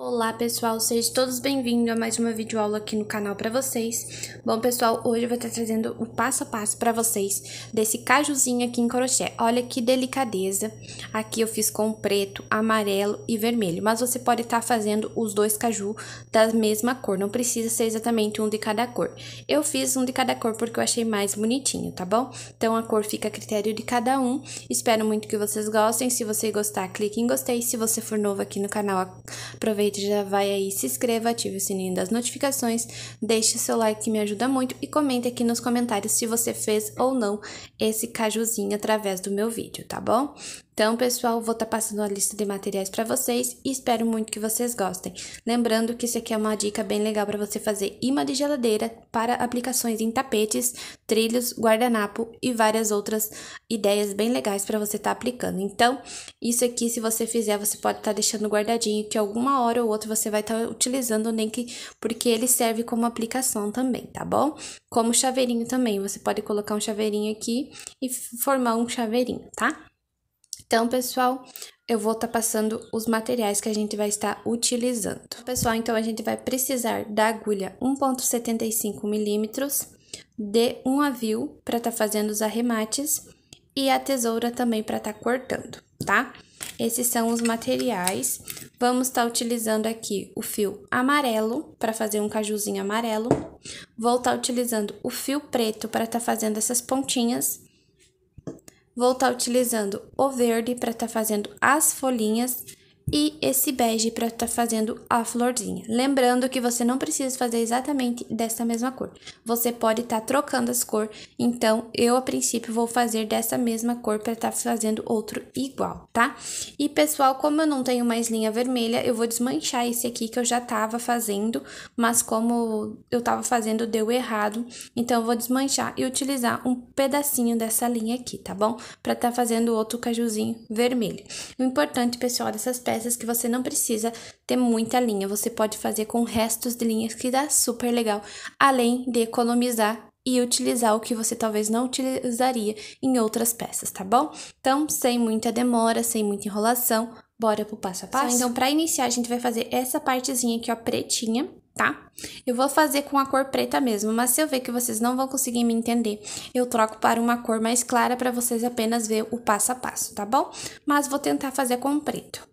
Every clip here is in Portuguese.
Olá pessoal, sejam todos bem-vindos a mais uma videoaula aqui no canal para vocês. Bom pessoal, hoje eu vou estar trazendo o passo a passo para vocês desse cajuzinho aqui em crochê. Olha que delicadeza, aqui eu fiz com preto, amarelo e vermelho, mas você pode estar fazendo os dois caju da mesma cor, não precisa ser exatamente um de cada cor. Eu fiz um de cada cor porque eu achei mais bonitinho, tá bom? Então a cor fica a critério de cada um, espero muito que vocês gostem, se você gostar clique em gostei, se você for novo aqui no canal aproveite aproveite, já vai aí, se inscreva, ative o sininho das notificações, deixe seu like que me ajuda muito e comente aqui nos comentários se você fez ou não esse cajuzinho através do meu vídeo, tá bom? Então, pessoal, vou estar tá passando a lista de materiais para vocês e espero muito que vocês gostem. Lembrando que isso aqui é uma dica bem legal para você fazer imã de geladeira para aplicações em tapetes, trilhos, guardanapo e várias outras ideias bem legais para você estar tá aplicando. Então, isso aqui, se você fizer, você pode estar tá deixando guardadinho, que alguma hora ou outra você vai estar utilizando o link, porque ele serve como aplicação também, tá bom? Como chaveirinho também, você pode colocar um chaveirinho aqui e formar um chaveirinho, tá? Então, pessoal, eu vou estar tá passando os materiais que a gente vai estar utilizando. Pessoal, então a gente vai precisar da agulha 1.75 milímetros, de um avio para estar tá fazendo os arremates e a tesoura também para estar tá cortando, tá? Esses são os materiais. Vamos estar tá utilizando aqui o fio amarelo para fazer um cajuzinho amarelo. Vou estar tá utilizando o fio preto para estar tá fazendo essas pontinhas vou estar tá utilizando o verde para estar tá fazendo as folhinhas e esse bege para estar tá fazendo a florzinha. Lembrando que você não precisa fazer exatamente dessa mesma cor. Você pode estar tá trocando as cores, então eu a princípio vou fazer dessa mesma cor para estar tá fazendo outro igual, tá? E pessoal, como eu não tenho mais linha vermelha, eu vou desmanchar esse aqui que eu já tava fazendo, mas como eu tava fazendo deu errado, então eu vou desmanchar e utilizar um pedacinho dessa linha aqui, tá bom? Para estar tá fazendo outro cajuzinho vermelho. O importante, pessoal, dessas peças peças que você não precisa ter muita linha. Você pode fazer com restos de linhas que dá super legal, além de economizar e utilizar o que você talvez não utilizaria em outras peças, tá bom? Então, sem muita demora, sem muita enrolação, bora pro passo a então, passo. Então, para iniciar, a gente vai fazer essa partezinha aqui, ó, pretinha, tá? Eu vou fazer com a cor preta mesmo, mas se eu ver que vocês não vão conseguir me entender, eu troco para uma cor mais clara para vocês apenas ver o passo a passo, tá bom? Mas vou tentar fazer com preto.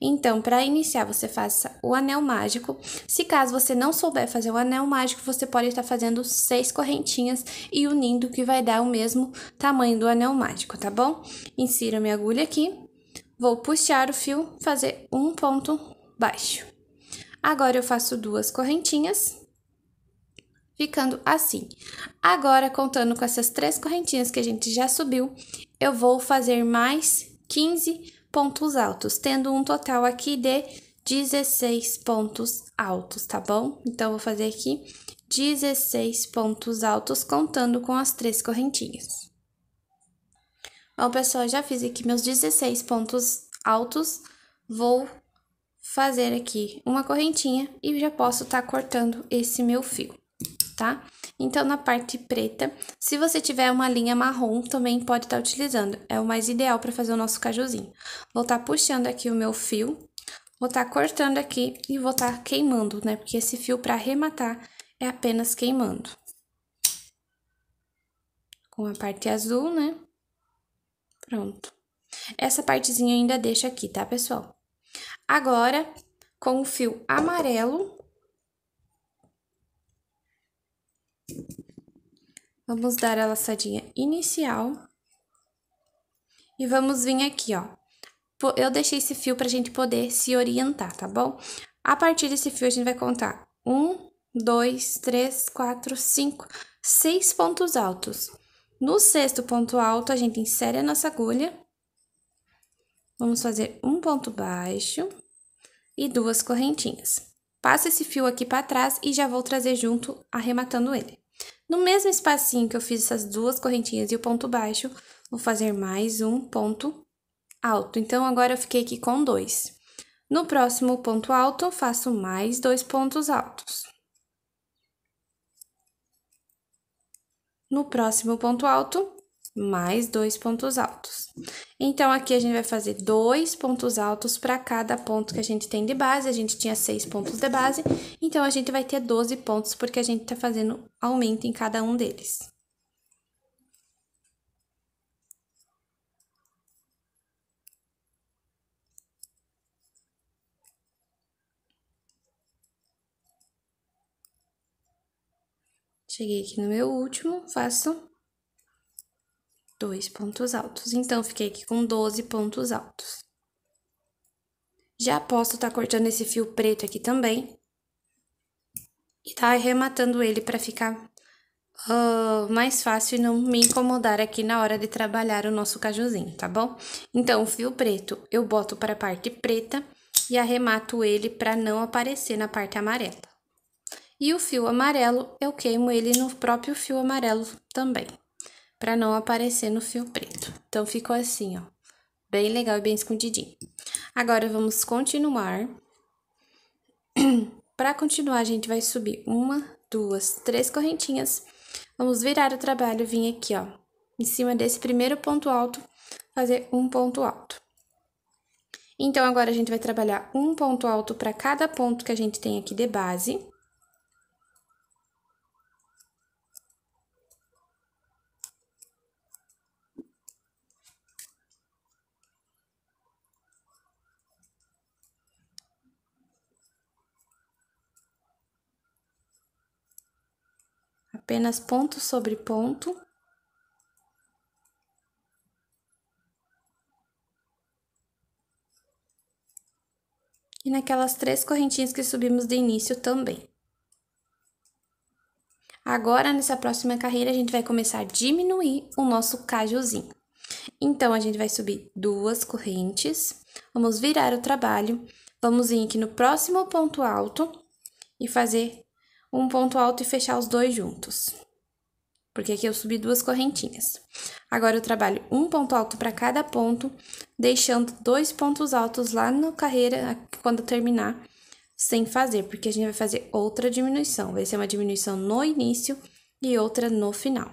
Então, para iniciar, você faça o anel mágico. Se caso você não souber fazer o anel mágico, você pode estar fazendo seis correntinhas e unindo, que vai dar o mesmo tamanho do anel mágico, tá bom? Insira minha agulha aqui, vou puxar o fio, fazer um ponto baixo. Agora, eu faço duas correntinhas ficando assim. Agora, contando com essas três correntinhas que a gente já subiu, eu vou fazer mais 15 pontos altos, tendo um total aqui de 16 pontos altos, tá bom? Então, vou fazer aqui 16 pontos altos, contando com as três correntinhas. Bom, pessoal, já fiz aqui meus 16 pontos altos, vou fazer aqui uma correntinha e já posso estar tá cortando esse meu fio tá? Então, na parte preta, se você tiver uma linha marrom, também pode estar tá utilizando. É o mais ideal para fazer o nosso cajuzinho. Vou estar tá puxando aqui o meu fio, vou estar tá cortando aqui e vou estar tá queimando, né? Porque esse fio, para arrematar, é apenas queimando. Com a parte azul, né? Pronto. Essa partezinha ainda deixa aqui, tá, pessoal? Agora, com o fio amarelo, Vamos dar a laçadinha inicial. E vamos vir aqui, ó. Eu deixei esse fio pra gente poder se orientar, tá bom? A partir desse fio, a gente vai contar um, dois, três, quatro, cinco, seis pontos altos. No sexto ponto alto, a gente insere a nossa agulha. Vamos fazer um ponto baixo e duas correntinhas. Passo esse fio aqui para trás e já vou trazer junto, arrematando ele. No mesmo espacinho que eu fiz essas duas correntinhas e o ponto baixo, vou fazer mais um ponto alto. Então, agora eu fiquei aqui com dois. No próximo ponto alto, faço mais dois pontos altos. No próximo ponto alto, mais dois pontos altos. Então, aqui a gente vai fazer dois pontos altos para cada ponto que a gente tem de base. A gente tinha seis pontos de base, então a gente vai ter 12 pontos, porque a gente está fazendo aumento em cada um deles. Cheguei aqui no meu último, faço dois pontos altos. Então, fiquei aqui com 12 pontos altos. Já posso estar tá cortando esse fio preto aqui também. E tá arrematando ele para ficar uh, mais fácil e não me incomodar aqui na hora de trabalhar o nosso cajuzinho, tá bom? Então, o fio preto eu boto para a parte preta e arremato ele para não aparecer na parte amarela. E o fio amarelo, eu queimo ele no próprio fio amarelo também para não aparecer no fio preto. Então, ficou assim, ó, bem legal e bem escondidinho. Agora, vamos continuar. para continuar, a gente vai subir uma, duas, três correntinhas. Vamos virar o trabalho, vir aqui, ó, em cima desse primeiro ponto alto, fazer um ponto alto. Então, agora a gente vai trabalhar um ponto alto para cada ponto que a gente tem aqui de base. apenas ponto sobre ponto. E naquelas três correntinhas que subimos de início também. Agora, nessa próxima carreira, a gente vai começar a diminuir o nosso cajuzinho. Então, a gente vai subir duas correntes, vamos virar o trabalho, vamos ir aqui no próximo ponto alto e fazer um ponto alto e fechar os dois juntos. Porque aqui eu subi duas correntinhas. Agora eu trabalho um ponto alto para cada ponto, deixando dois pontos altos lá no carreira quando terminar, sem fazer, porque a gente vai fazer outra diminuição. Vai ser uma diminuição no início e outra no final.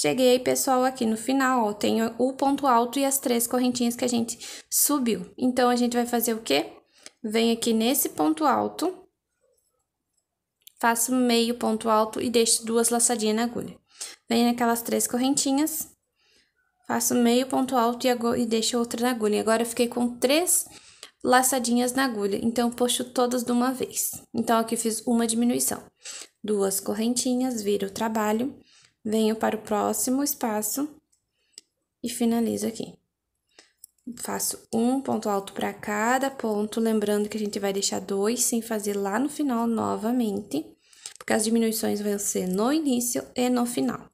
Cheguei, pessoal, aqui no final, ó, tenho o ponto alto e as três correntinhas que a gente subiu. Então, a gente vai fazer o quê? Venho aqui nesse ponto alto, faço meio ponto alto e deixo duas laçadinhas na agulha. Venho naquelas três correntinhas, faço meio ponto alto e, e deixo outra na agulha. Agora, eu fiquei com três laçadinhas na agulha, então, puxo todas de uma vez. Então, aqui fiz uma diminuição. Duas correntinhas, viro o trabalho venho para o próximo espaço e finalizo aqui. Faço um ponto alto para cada ponto, lembrando que a gente vai deixar dois sem fazer lá no final novamente, porque as diminuições vão ser no início e no final.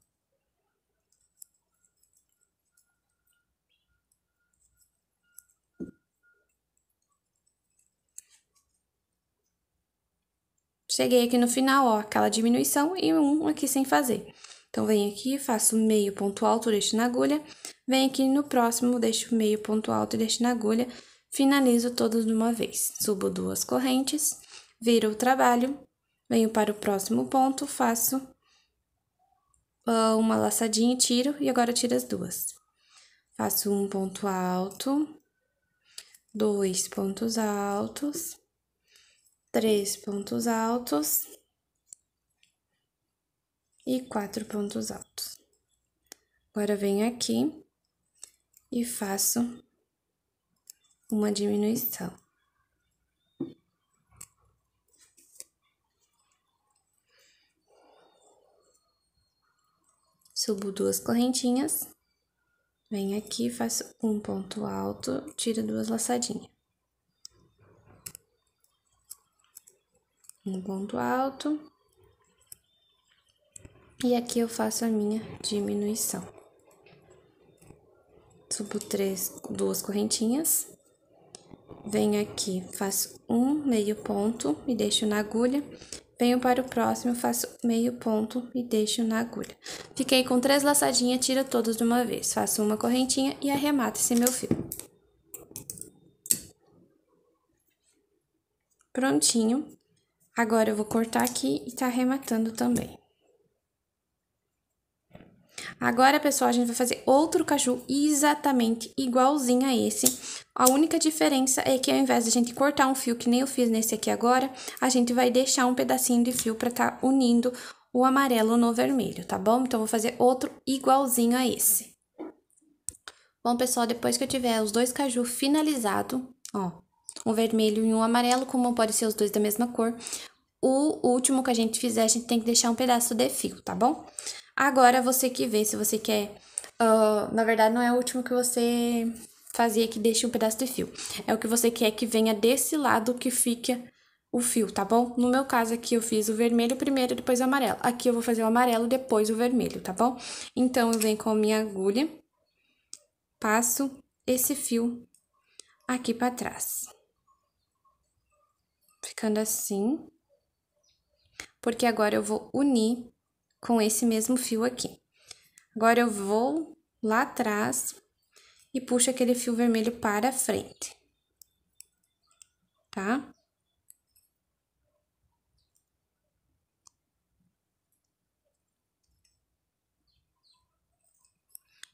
Cheguei aqui no final, ó, aquela diminuição e um aqui sem fazer. Então, venho aqui, faço meio ponto alto, deixo na agulha. Venho aqui no próximo, deixo meio ponto alto e deixo na agulha. Finalizo todos de uma vez. Subo duas correntes, viro o trabalho, venho para o próximo ponto, faço ah, uma laçadinha e tiro. E agora tiro as duas. Faço um ponto alto, dois pontos altos, três pontos altos e quatro pontos altos. Agora, venho aqui e faço uma diminuição. Subo duas correntinhas, venho aqui, faço um ponto alto, tiro duas laçadinhas. Um ponto alto, e aqui eu faço a minha diminuição. Subo três, duas correntinhas. Venho aqui, faço um meio ponto e deixo na agulha. Venho para o próximo, faço meio ponto e deixo na agulha. Fiquei com três laçadinhas, tira todos de uma vez. Faço uma correntinha e arremato esse meu fio. Prontinho. Agora eu vou cortar aqui e tá arrematando também. Agora, pessoal, a gente vai fazer outro caju exatamente igualzinho a esse. A única diferença é que ao invés de a gente cortar um fio, que nem eu fiz nesse aqui agora, a gente vai deixar um pedacinho de fio para estar tá unindo o amarelo no vermelho, tá bom? Então, vou fazer outro igualzinho a esse. Bom, pessoal, depois que eu tiver os dois caju finalizado, ó, um vermelho e um amarelo, como pode ser os dois da mesma cor, o último que a gente fizer, a gente tem que deixar um pedaço de fio, tá bom? Agora você que vê se você quer. Uh, na verdade, não é o último que você fazia que deixe um pedaço de fio. É o que você quer que venha desse lado que fica o fio, tá bom? No meu caso aqui eu fiz o vermelho primeiro, depois o amarelo. Aqui eu vou fazer o amarelo, depois o vermelho, tá bom? Então, eu venho com a minha agulha, passo esse fio aqui pra trás. Ficando assim. Porque agora eu vou unir com esse mesmo fio aqui. Agora, eu vou lá atrás e puxo aquele fio vermelho para frente, tá?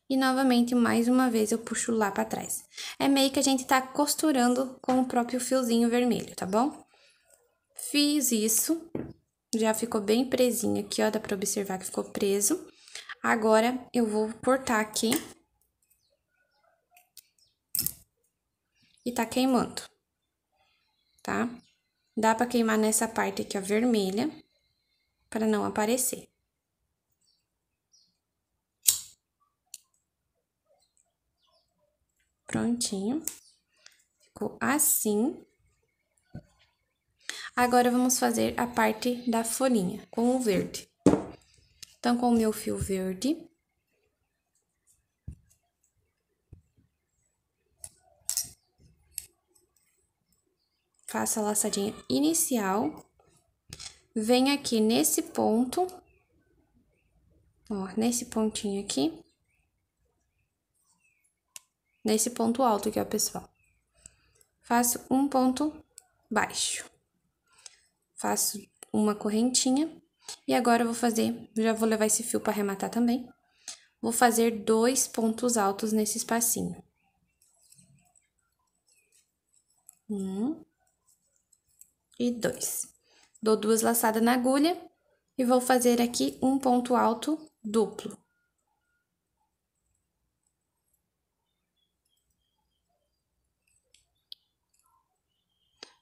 E novamente, mais uma vez, eu puxo lá para trás. É meio que a gente tá costurando com o próprio fiozinho vermelho, tá bom? Fiz isso, já ficou bem presinho aqui, ó, dá pra observar que ficou preso. Agora, eu vou cortar aqui. E tá queimando, tá? Dá pra queimar nessa parte aqui, ó, vermelha, pra não aparecer. Prontinho. Ficou assim. Agora vamos fazer a parte da folhinha com o verde. Então, com o meu fio verde, faço a laçadinha inicial, venho aqui nesse ponto, ó, nesse pontinho aqui, nesse ponto alto aqui, ó, pessoal. Faço um ponto baixo faço uma correntinha e agora eu vou fazer, já vou levar esse fio para arrematar também. Vou fazer dois pontos altos nesse espacinho. Um e dois. Dou duas laçadas na agulha e vou fazer aqui um ponto alto duplo.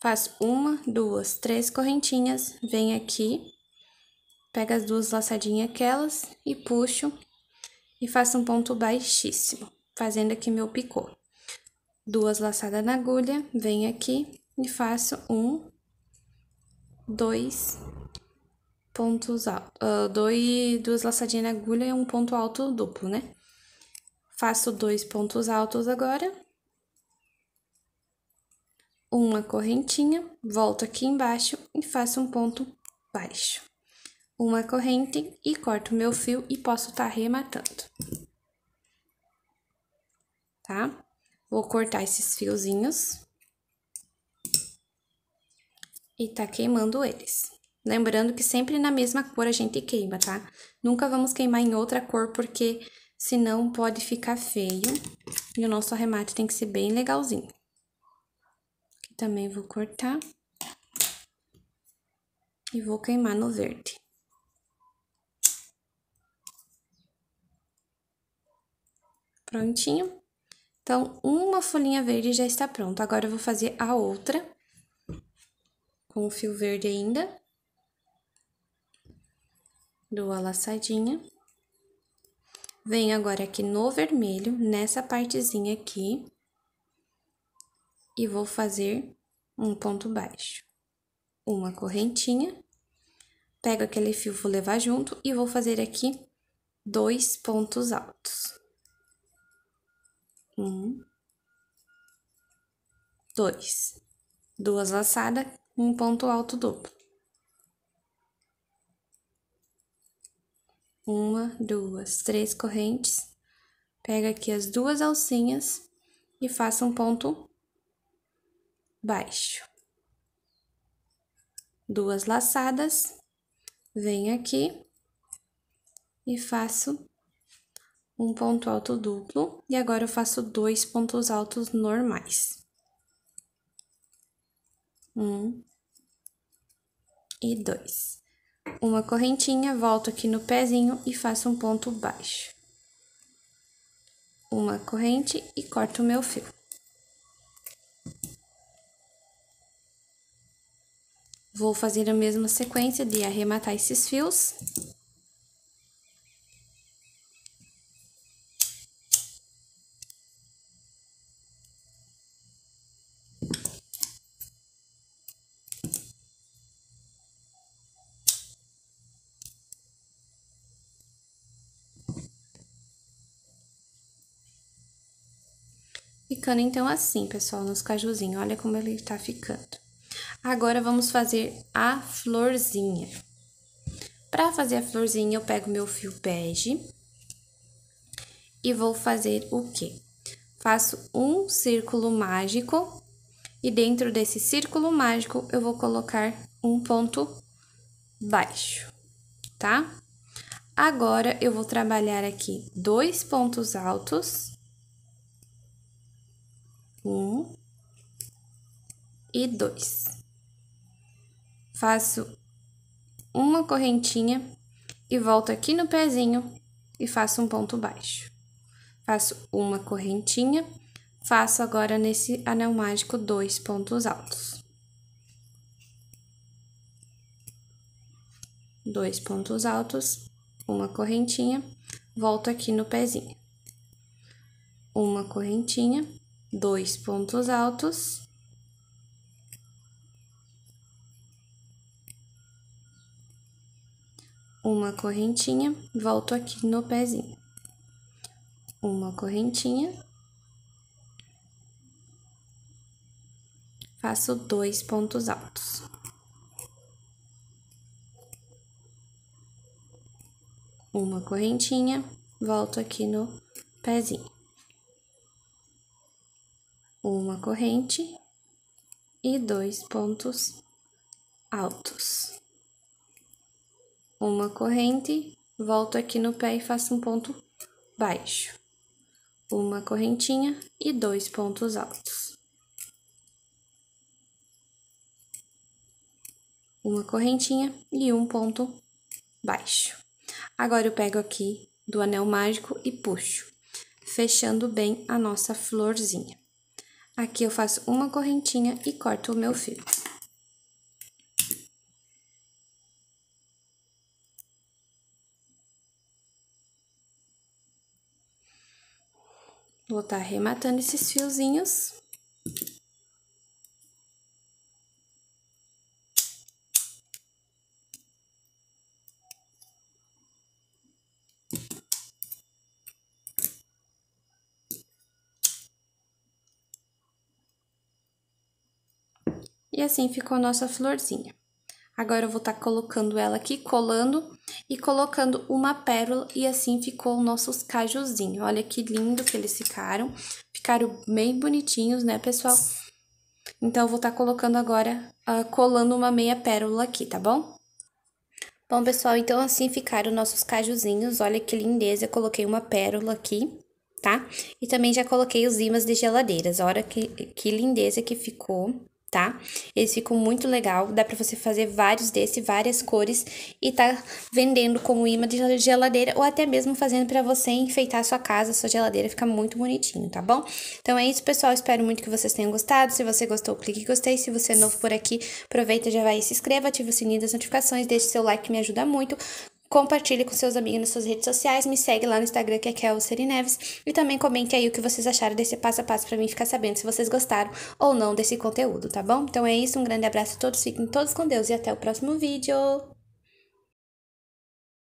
Faço uma, duas, três correntinhas, venho aqui, pego as duas laçadinhas aquelas e puxo e faço um ponto baixíssimo, fazendo aqui meu picô. Duas laçadas na agulha, venho aqui e faço um, dois pontos altos, uh, ah, dois, duas laçadinhas na agulha e um ponto alto duplo, né? Faço dois pontos altos agora uma correntinha, volto aqui embaixo e faço um ponto baixo. Uma corrente e corto meu fio e posso estar tá rematando. Tá? Vou cortar esses fiozinhos. E tá queimando eles. Lembrando que sempre na mesma cor a gente queima, tá? Nunca vamos queimar em outra cor, porque senão pode ficar feio. E o nosso arremate tem que ser bem legalzinho. Também vou cortar. E vou queimar no verde. Prontinho. Então, uma folhinha verde já está pronta. Agora, eu vou fazer a outra. Com o fio verde ainda. Dou a laçadinha. Venho agora aqui no vermelho, nessa partezinha aqui e vou fazer um ponto baixo, uma correntinha, pego aquele fio, vou levar junto e vou fazer aqui dois pontos altos. Um, dois, duas laçadas, um ponto alto duplo. Uma, duas, três correntes, pega aqui as duas alcinhas e faça um ponto baixo. Duas laçadas, venho aqui e faço um ponto alto duplo. E agora eu faço dois pontos altos normais. Um e dois. Uma correntinha, volto aqui no pezinho e faço um ponto baixo. Uma corrente e corto o meu fio. Vou fazer a mesma sequência de arrematar esses fios. Ficando então assim, pessoal, nos cajuzinhos. Olha como ele tá ficando. Agora vamos fazer a florzinha. Para fazer a florzinha, eu pego meu fio bege e vou fazer o quê? Faço um círculo mágico e dentro desse círculo mágico eu vou colocar um ponto baixo, tá? Agora eu vou trabalhar aqui dois pontos altos. Um e dois faço uma correntinha e volto aqui no pezinho e faço um ponto baixo. Faço uma correntinha, faço agora nesse anel mágico dois pontos altos. Dois pontos altos, uma correntinha, volto aqui no pezinho. Uma correntinha, dois pontos altos, uma correntinha, volto aqui no pezinho, uma correntinha, faço dois pontos altos. Uma correntinha, volto aqui no pezinho. Uma corrente e dois pontos altos uma corrente, volto aqui no pé e faço um ponto baixo, uma correntinha e dois pontos altos. Uma correntinha e um ponto baixo. Agora eu pego aqui do anel mágico e puxo, fechando bem a nossa florzinha. Aqui eu faço uma correntinha e corto o meu fio. vou estar tá arrematando esses fiozinhos. E assim ficou nossa florzinha. Agora eu vou estar tá colocando ela aqui, colando e colocando uma pérola e assim ficou nossos cajuzinhos. Olha que lindo que eles ficaram. Ficaram bem bonitinhos, né, pessoal? Então, eu vou estar tá colocando agora, uh, colando uma meia pérola aqui, tá bom? Bom, pessoal, então assim ficaram nossos cajuzinhos. Olha que lindeza, eu coloquei uma pérola aqui, tá? E também já coloquei os imãs de geladeiras. Olha que, que lindeza que ficou tá? Eles ficam muito legal, dá pra você fazer vários desse, várias cores e tá vendendo como imã de geladeira ou até mesmo fazendo para você enfeitar a sua casa, a sua geladeira, fica muito bonitinho, tá bom? Então é isso, pessoal, espero muito que vocês tenham gostado, se você gostou, clique em gostei, se você é novo por aqui, aproveita, já vai e se inscreva, ativa o sininho das notificações, deixe seu like que me ajuda muito, compartilhe com seus amigos nas suas redes sociais, me segue lá no Instagram que é Kelsery Neves e também comente aí o que vocês acharam desse passo a passo para mim ficar sabendo se vocês gostaram ou não desse conteúdo, tá bom? Então é isso, um grande abraço a todos, fiquem todos com Deus e até o próximo vídeo.